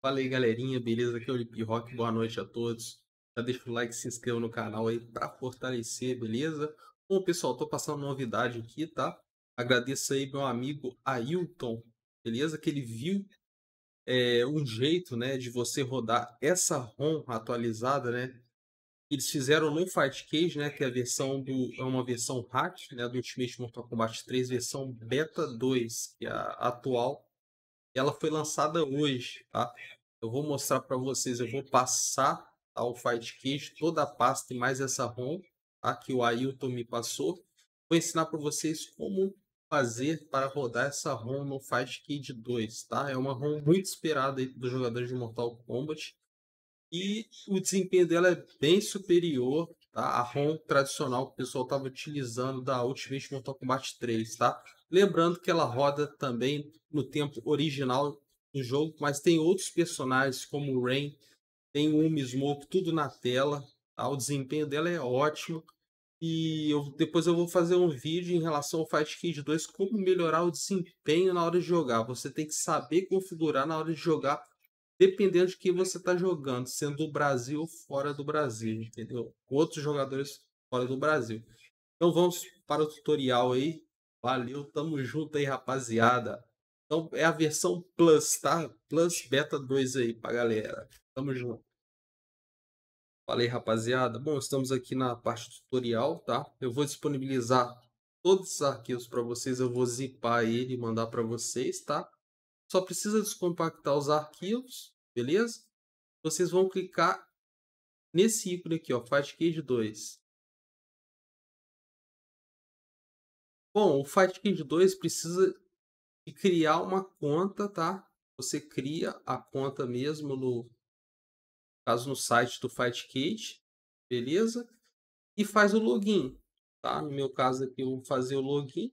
Fala aí, galerinha, beleza? Aqui é o Lip Rock, boa noite a todos. Já deixa o like, se inscreva no canal aí para fortalecer, beleza? Bom, pessoal, tô passando novidade aqui, tá? Agradeço aí meu amigo Ailton, beleza? Que ele viu é, um jeito, né, de você rodar essa ROM atualizada, né? Eles fizeram no Fight Cage, né, que é a versão do é uma versão hack, né, do Ultimate Mortal Kombat 3 versão beta 2, que é a atual ela foi lançada hoje, tá? Eu vou mostrar para vocês, eu vou passar ao Fight Case toda a pasta e mais essa ROM, tá? Que o Ailton me passou. Vou ensinar para vocês como fazer para rodar essa ROM no Fight Cage 2, tá? É uma ROM muito esperada dos jogadores de Mortal Kombat. E o desempenho dela é bem superior tá? a ROM tradicional que o pessoal estava utilizando da Ultimate Mortal Kombat 3, tá? Lembrando que ela roda também no tempo original do jogo, mas tem outros personagens como o Rain, tem o Umi Smoke, tudo na tela. Tá? O desempenho dela é ótimo. E eu, depois eu vou fazer um vídeo em relação ao Fight Kid 2, como melhorar o desempenho na hora de jogar. Você tem que saber configurar na hora de jogar, dependendo de quem você está jogando, sendo do Brasil ou fora do Brasil, entendeu? Outros jogadores fora do Brasil. Então vamos para o tutorial aí Valeu, tamo junto aí, rapaziada. Então é a versão Plus, tá? Plus Beta 2 aí pra galera. Tamo junto. Falei, rapaziada. Bom, estamos aqui na parte tutorial, tá? Eu vou disponibilizar todos os arquivos para vocês. Eu vou zipar ele e mandar para vocês, tá? Só precisa descompactar os arquivos, beleza? Vocês vão clicar nesse ícone aqui, ó, Fast Case 2. Bom, o Fight Kid 2 precisa de criar uma conta, tá? Você cria a conta mesmo no caso no site do Fight Kid, beleza? E faz o login, tá? No meu caso aqui eu vou fazer o login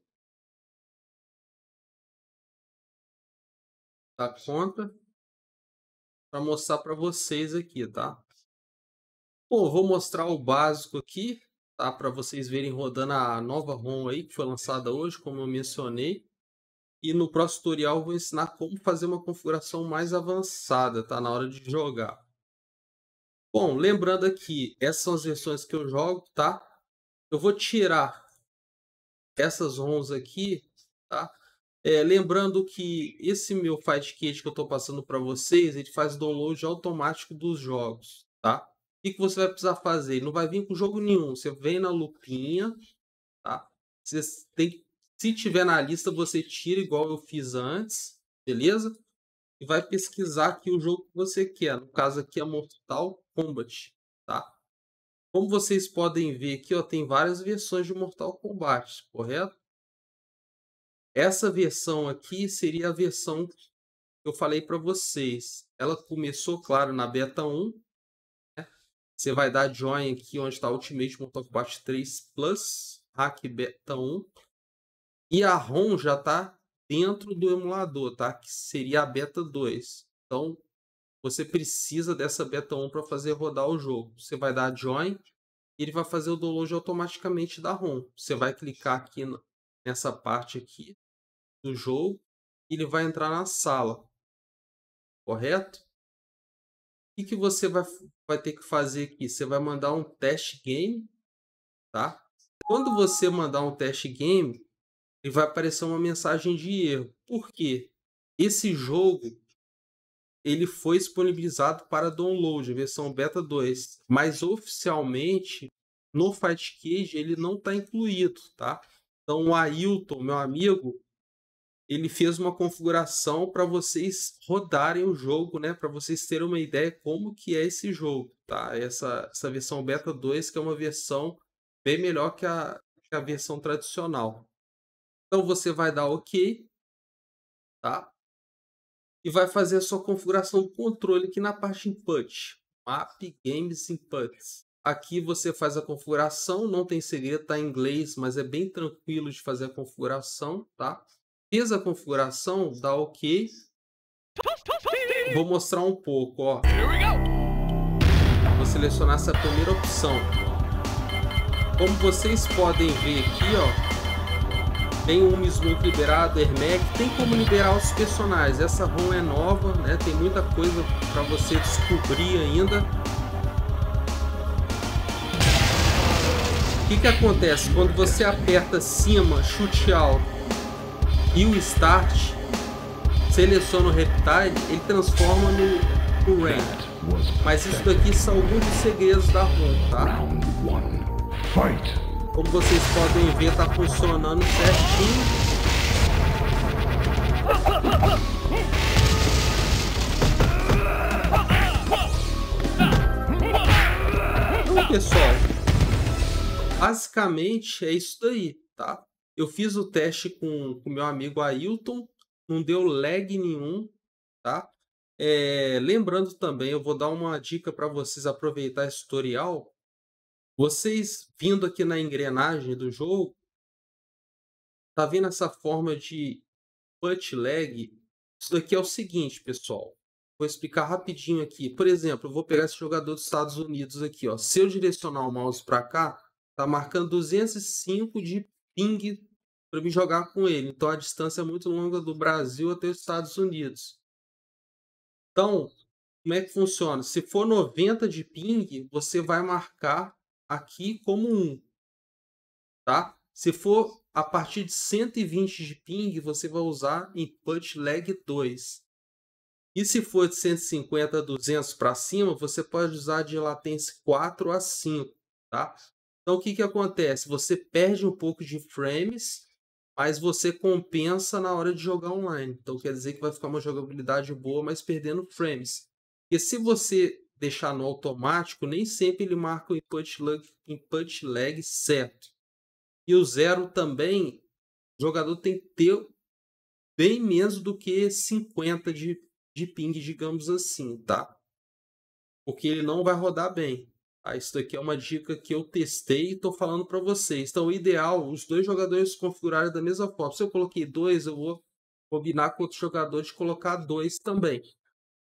da conta para mostrar para vocês aqui, tá? Bom, vou mostrar o básico aqui, tá? Para vocês verem rodando a nova ROM aí, que foi lançada hoje, como eu mencionei. E no próximo tutorial vou ensinar como fazer uma configuração mais avançada, tá? Na hora de jogar. Bom, lembrando aqui, essas são as versões que eu jogo, tá? Eu vou tirar essas ROMs aqui, tá? É, lembrando que esse meu Kit que eu estou passando para vocês, ele faz download automático dos jogos, tá? que, que você vai precisar fazer? Não vai vir com jogo nenhum. Você vem na lupinha, tá? Você tem que, se tiver na lista, você tira igual eu fiz antes, beleza? E vai pesquisar aqui o jogo que você quer. No caso aqui é Mortal Kombat, tá? Como vocês podem ver aqui, ó, tem várias versões de Mortal Kombat, correto? Essa versão aqui seria a versão que eu falei para vocês. Ela começou, claro, na beta 1, você vai dar join aqui onde está Ultimate Mortal Kombat 3 Plus, Hack Beta 1. E a ROM já está dentro do emulador, tá? Que seria a Beta 2. Então, você precisa dessa Beta 1 para fazer rodar o jogo. Você vai dar join e ele vai fazer o download automaticamente da ROM. Você vai clicar aqui nessa parte aqui do jogo e ele vai entrar na sala. Correto? que, que você vai, vai ter que fazer aqui? Você vai mandar um test game, tá? Quando você mandar um test game, ele vai aparecer uma mensagem de erro. Por quê? Esse jogo ele foi disponibilizado para download, versão beta 2, mas oficialmente no Fight Cage ele não está incluído, tá? Então o Ailton, meu amigo, ele fez uma configuração para vocês rodarem o jogo, né? Para vocês terem uma ideia como que é esse jogo, tá? Essa, essa versão beta 2, que é uma versão bem melhor que a, que a versão tradicional. Então você vai dar OK, tá? E vai fazer a sua configuração do controle aqui na parte Input. Map Games Inputs. Aqui você faz a configuração, não tem segredo, tá em inglês, mas é bem tranquilo de fazer a configuração, tá? Fiz a configuração, dá OK. Vou mostrar um pouco, ó. Vou selecionar essa primeira opção. Como vocês podem ver aqui, ó, tem um Snook liberado, Ermac, tem como liberar os personagens. Essa ROM é nova, né? Tem muita coisa para você descobrir ainda. O que, que acontece? Quando você aperta cima, chute alto, e o start, seleciona o reptile, ele transforma no, no rank. Mas isso daqui são alguns dos segredos da run, tá? Como vocês podem ver, tá funcionando certinho. Então, pessoal, basicamente é isso daí, tá? Eu fiz o teste com o meu amigo Ailton, não deu lag nenhum, tá? É, lembrando também, eu vou dar uma dica para vocês aproveitar esse tutorial. Vocês vindo aqui na engrenagem do jogo, tá vendo essa forma de put lag? Isso daqui é o seguinte, pessoal. Vou explicar rapidinho aqui. Por exemplo, eu vou pegar esse jogador dos Estados Unidos aqui, ó. Se eu direcionar o mouse para cá, tá marcando 205 de ping para me jogar com ele. Então a distância é muito longa do Brasil até os Estados Unidos. Então, como é que funciona? Se for 90 de ping, você vai marcar aqui como 1. Tá? Se for a partir de 120 de ping, você vai usar input lag 2. E se for de 150 a 200 para cima, você pode usar de latência 4 a 5, tá? Então, o que, que acontece? Você perde um pouco de frames, mas você compensa na hora de jogar online. Então, quer dizer que vai ficar uma jogabilidade boa, mas perdendo frames. Porque se você deixar no automático, nem sempre ele marca o input lag, input lag certo. E o zero também, o jogador tem que ter bem menos do que 50 de, de ping, digamos assim, tá? Porque ele não vai rodar bem. Ah, isso daqui é uma dica que eu testei e estou falando para vocês. Então, o ideal, os dois jogadores configurarem da mesma forma. Se eu coloquei dois, eu vou combinar com outro jogador de colocar dois também.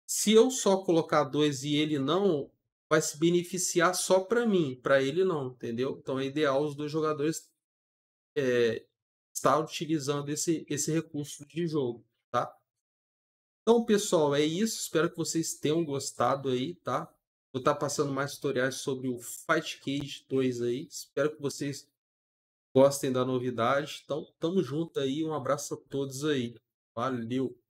Se eu só colocar dois e ele não, vai se beneficiar só para mim, para ele não, entendeu? Então, é ideal os dois jogadores é, estar utilizando esse, esse recurso de jogo, tá? Então, pessoal, é isso. Espero que vocês tenham gostado aí, tá? Vou estar tá passando mais tutoriais sobre o Fight Cage 2 aí. Espero que vocês gostem da novidade. Então, tamo junto aí. Um abraço a todos aí. Valeu!